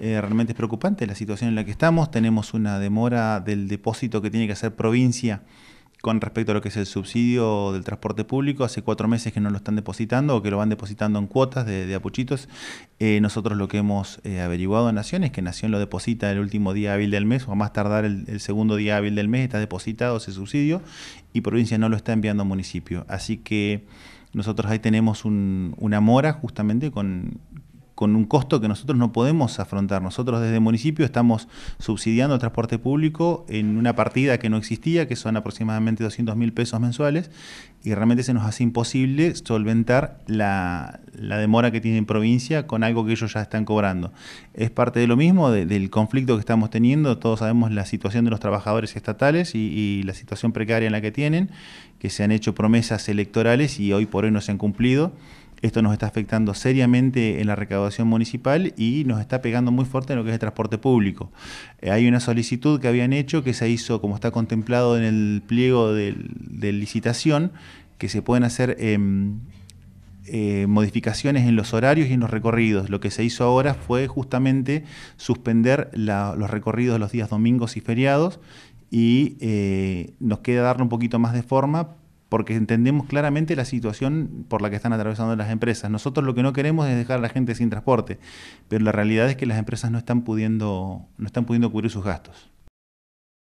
Eh, realmente es preocupante la situación en la que estamos. Tenemos una demora del depósito que tiene que hacer provincia con respecto a lo que es el subsidio del transporte público. Hace cuatro meses que no lo están depositando o que lo van depositando en cuotas de, apuchitos. Eh, nosotros lo que hemos eh, averiguado en Nación es que Nación lo deposita el último día hábil del mes o a más tardar el, segundo día hábil del mes está depositado ese subsidio y provincia no lo está enviando a municipio. Así que nosotros ahí tenemos una mora justamente con con un costo que nosotros no podemos afrontar. Nosotros desde municipio estamos subsidiando el transporte público en una partida que no existía, que son aproximadamente 200 mil pesos mensuales, y realmente se nos hace imposible solventar la, demora que tiene en provincia con algo que ellos ya están cobrando. Es parte de lo mismo, del conflicto que estamos teniendo, todos sabemos la situación de los trabajadores estatales y, y la situación precaria en la que tienen, que se han hecho promesas electorales y hoy por hoy no se han cumplido. Esto nos está afectando seriamente en la recaudación municipal y nos está pegando muy fuerte en lo que es el transporte público. Eh, hay una solicitud que habían hecho que se hizo, como está contemplado en el pliego de, licitación, que se pueden hacer em, eh, modificaciones en los horarios y en los recorridos. Lo que se hizo ahora fue justamente suspender los recorridos los días domingos y feriados y eh, nos queda darle un poquito más de forma porque entendemos claramente la situación por la que están atravesando las empresas. Nosotros lo que no queremos es dejar a la gente sin transporte, pero la realidad es que las empresas no están pudiendo, no están pudiendo cubrir sus gastos.